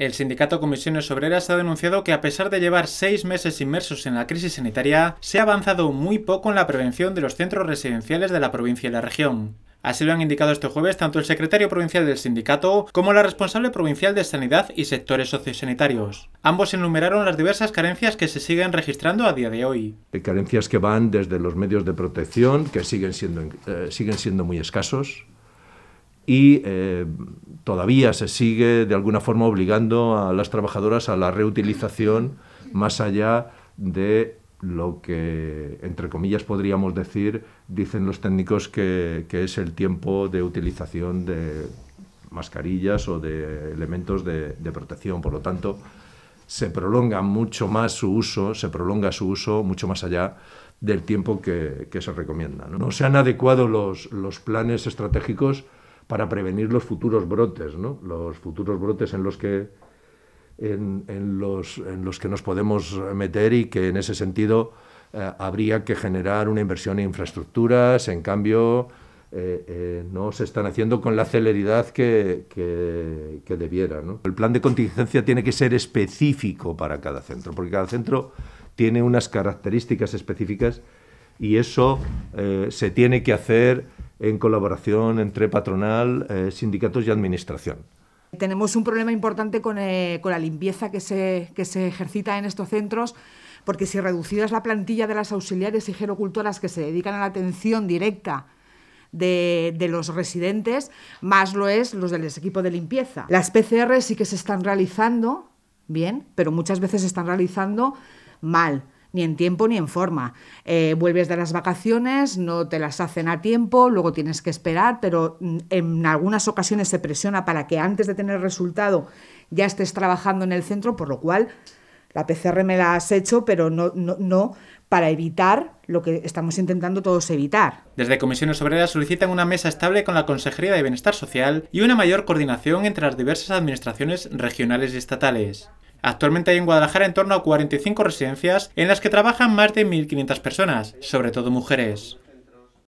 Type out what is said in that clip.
El sindicato Comisiones Obreras ha denunciado que a pesar de llevar seis meses inmersos en la crisis sanitaria, se ha avanzado muy poco en la prevención de los centros residenciales de la provincia y la región. Así lo han indicado este jueves tanto el secretario provincial del sindicato como la responsable provincial de Sanidad y sectores sociosanitarios. Ambos enumeraron las diversas carencias que se siguen registrando a día de hoy. Carencias que van desde los medios de protección, que siguen siendo, eh, siguen siendo muy escasos, y eh, todavía se sigue de alguna forma obligando a las trabajadoras a la reutilización más allá de lo que, entre comillas, podríamos decir, dicen los técnicos que, es el tiempo de utilización de mascarillas o de elementos de, protección. Por lo tanto, se prolonga mucho más su uso, se prolonga su uso mucho más allá del tiempo que, se recomienda. ¿no? no se han adecuado los, los planes estratégicos para prevenir los futuros brotes, los futuros brotes en los que en, los, que nos podemos meter y que en ese sentido eh, habría que generar una inversión en infraestructuras, en cambio eh, eh, no se están haciendo con la celeridad que, debiera. El plan de contingencia tiene que ser específico para cada centro, porque cada centro tiene unas características específicas y eso se tiene que hacer en colaboración entre patronal, eh, sindicatos y administración. Tenemos un problema importante eh, con, la limpieza que se, que se ejercita en estos centros porque si reducidas la plantilla de las auxiliares y gerocultoras que se dedican a la atención directa de, de, los residentes, más lo es los del equipo de limpieza. Las PCR sí que se están realizando bien, pero muchas veces se están realizando mal ni en tiempo ni en forma. Eh, vuelves de las vacaciones, no te las hacen a tiempo, luego tienes que esperar, pero mm, en algunas ocasiones se presiona para que antes de tener resultado ya estés trabajando en el centro, por lo cual la PCR me la has hecho, pero no, no, para evitar lo que estamos intentando todos evitar. Desde Comisiones Obreras solicitan una mesa estable con la Consejería de Bienestar Social y una mayor coordinación entre las diversas administraciones regionales y estatales. Actualmente hay en Guadalajara en torno a 45 residencias en las que trabajan más de 1.500 personas, sobre todo mujeres.